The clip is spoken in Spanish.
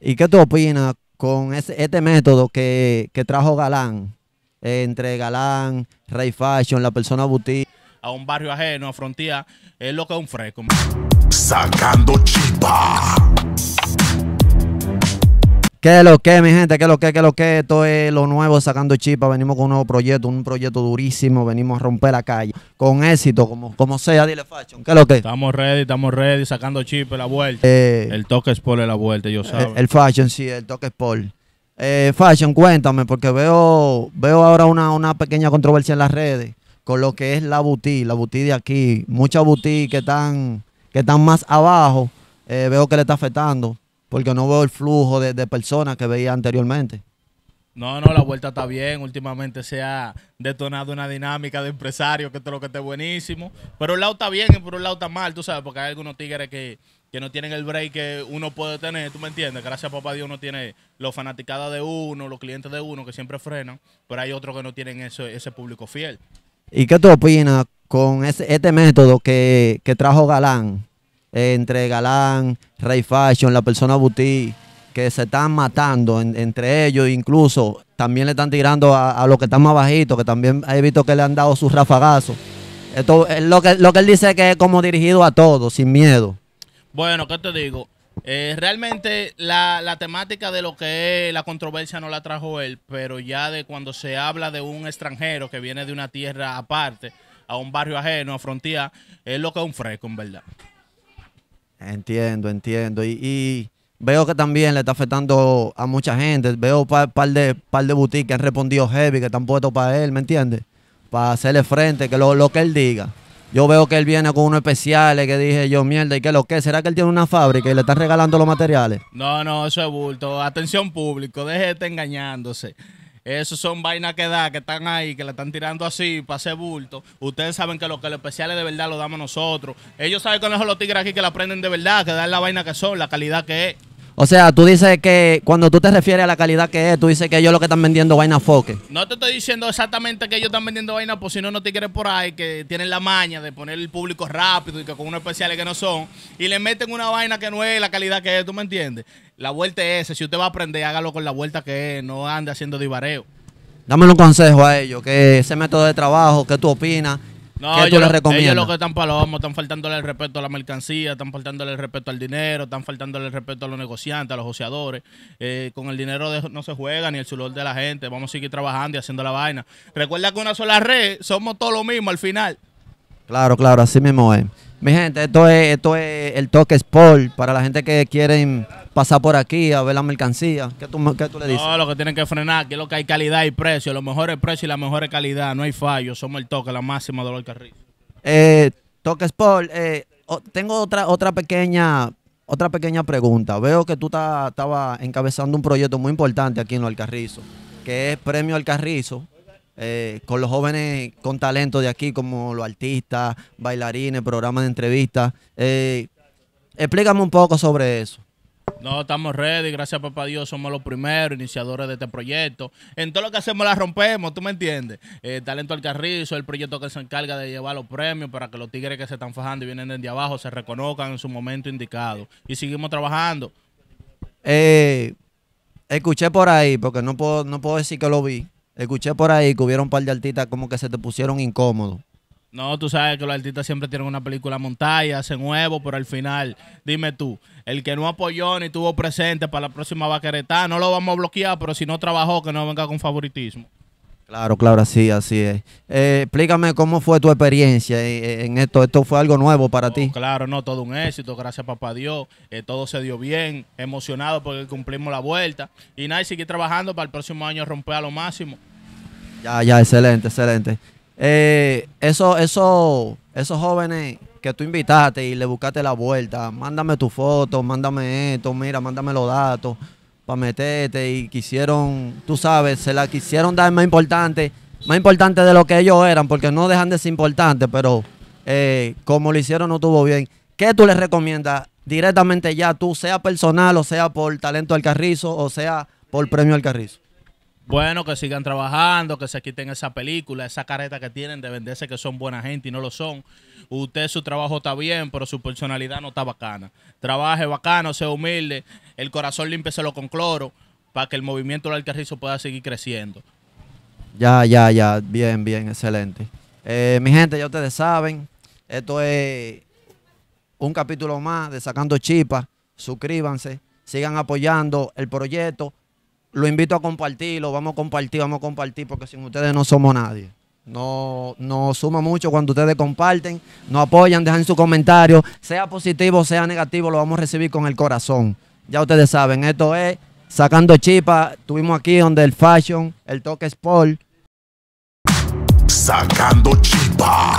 ¿Y qué tú opinas con este método que, que trajo Galán? entre Galán, Ray Fashion, la persona boutique. A un barrio ajeno, a frontera, es lo que es un fresco. Sacando chipa ¿Qué es lo que, mi gente? ¿Qué es lo que? ¿Qué es lo que? Esto es lo nuevo, sacando chipa. Ah, venimos con un nuevo proyecto, un proyecto durísimo. Venimos a romper la calle. Con éxito, como, como sea, dile Fashion. ¿Qué es lo que? Estamos ready, estamos ready, sacando chipa la vuelta. Eh, el toque sport es la vuelta, yo sé. El, Fashion, sí, el toque sport. Eh, fashion, cuéntame, porque veo, veo ahora una, pequeña controversia en las redes con lo que es la boutique, la boutique de aquí. mucha boutiques que están, que están más abajo, eh, veo que le está afectando porque no veo el flujo de, personas que veía anteriormente. No, no, la vuelta está bien. Últimamente se ha detonado una dinámica de empresarios que esto lo que está buenísimo. Pero un lado está bien y por un lado está mal, tú sabes, porque hay algunos tigres que, no tienen el break que uno puede tener, tú me entiendes. Gracias a papá Dios uno tiene los fanaticada de uno, los clientes de uno que siempre frenan, pero hay otros que no tienen ese, ese público fiel. ¿Y qué tú opinas con este método que trajo Galán entre Galán, Ray Fashion, la persona Buti, que se están matando entre ellos, incluso también le están tirando a, los que están más bajitos, que también he visto que le han dado sus rafagazos. Esto, eh, lo, que, lo que él dice que es como dirigido a todos, sin miedo. Bueno, ¿qué te digo? Eh, realmente la, temática de lo que es la controversia no la trajo él, pero ya de cuando se habla de un extranjero que viene de una tierra aparte, a un barrio ajeno, a frontera, es lo que es un fresco, en verdad. Entiendo, entiendo. Y, veo que también le está afectando a mucha gente. Veo un par, de, par de boutiques que han respondido heavy, que están puestos para él, ¿me entiendes? Para hacerle frente, que lo, que él diga. Yo veo que él viene con unos especiales que dije yo, mierda, ¿y qué lo que? ¿Será que él tiene una fábrica y le está regalando los materiales? No, no, eso es bulto. Atención público, de engañándose. Esos son vainas que da, que están ahí, que la están tirando así para hacer bulto. Ustedes saben que lo que los especiales de verdad lo damos nosotros. Ellos saben que no son los tigres aquí que la prenden de verdad, que dan la vaina que son, la calidad que es. O sea, tú dices que cuando tú te refieres a la calidad que es, tú dices que ellos lo que están vendiendo vaina foque. No te estoy diciendo exactamente que ellos están vendiendo vaina, por pues, si no, no te quieres por ahí, que tienen la maña de poner el público rápido y que con unos especiales que no son, y le meten una vaina que no es la calidad que es, ¿tú me entiendes? La vuelta es esa, si usted va a aprender, hágalo con la vuelta que es, no ande haciendo divareo. Dame un consejo a ellos, que ese método de trabajo, ¿qué tú opinas? No, ¿Qué tú les Ellos lo que están palomos, están faltándole el respeto a la mercancía, están faltándole el respeto al dinero, están faltándole el respeto a los negociantes, a los joseadores. Eh, con el dinero no se juega ni el sudor de la gente. Vamos a seguir trabajando y haciendo la vaina. Recuerda que una sola red, somos todos lo mismo al final. Claro, claro, así mismo es. Mi gente, esto es, esto es el toque sport para la gente que quieren pasar por aquí a ver la mercancía. ¿Qué tú, le dices? No, lo que tienen que frenar, que es lo que hay calidad y precio. Lo mejor es precio y la mejor calidad. No hay fallo. Somos el toque, la máxima de los Alcarrizos. Eh, toque sport, eh, tengo otra, otra pequeña otra pequeña pregunta. Veo que tú estabas encabezando un proyecto muy importante aquí en los Alcarrizo, que es Premio Alcarrizo, eh, con los jóvenes con talento de aquí, como los artistas, bailarines, programas de entrevistas. Eh, explícame un poco sobre eso. No, estamos ready, gracias papá Dios, somos los primeros iniciadores de este proyecto. En todo lo que hacemos la rompemos, ¿tú me entiendes? Eh, talento al Carrizo, el proyecto que se encarga de llevar los premios para que los tigres que se están fajando y vienen desde abajo se reconozcan en su momento indicado. Y seguimos trabajando. escuché por ahí, porque no puedo, no puedo decir que lo vi, Escuché por ahí que hubieron un par de artistas como que se te pusieron incómodos. No, tú sabes que los artistas siempre tienen una película montada y hacen nuevo, pero al final, dime tú, el que no apoyó ni estuvo presente para la próxima vaquereta no lo vamos a bloquear, pero si no trabajó, que no venga con favoritismo. Claro, claro, así, así es. Eh, explícame cómo fue tu experiencia en esto. ¿Esto fue algo nuevo para ti? Claro, no, todo un éxito, gracias papá Dios. Eh, todo se dio bien, emocionado porque cumplimos la vuelta. Y nada, seguir trabajando para el próximo año romper a lo máximo. Ya, ya, excelente, excelente. Eh, eso, eso, esos jóvenes que tú invitaste y le buscaste la vuelta, mándame tu foto, mándame esto, mira, mándame los datos para meterte y quisieron, tú sabes, se la quisieron dar más importante, más importante de lo que ellos eran, porque no dejan de ser importantes, pero eh, como lo hicieron no tuvo bien. ¿Qué tú les recomiendas directamente ya, tú, sea personal o sea por talento al carrizo o sea por premio al carrizo? Bueno, que sigan trabajando, que se quiten esa película, esa careta que tienen de venderse que son buena gente y no lo son. Usted su trabajo está bien, pero su personalidad no está bacana. Trabaje bacano, sea humilde, el corazón límpeselo con cloro para que el movimiento del alcarrizo pueda seguir creciendo. Ya, ya, ya, bien, bien, excelente. Eh, mi gente, ya ustedes saben, esto es un capítulo más de Sacando Chipas. Suscríbanse, sigan apoyando el proyecto lo invito a compartirlo, vamos a compartir, vamos a compartir, porque sin ustedes no somos nadie. No, no suma mucho cuando ustedes comparten, nos apoyan, dejan su comentario, sea positivo, sea negativo, lo vamos a recibir con el corazón. Ya ustedes saben, esto es Sacando Chipa, tuvimos aquí donde el Fashion, el Toque Sport. Sacando Chipa.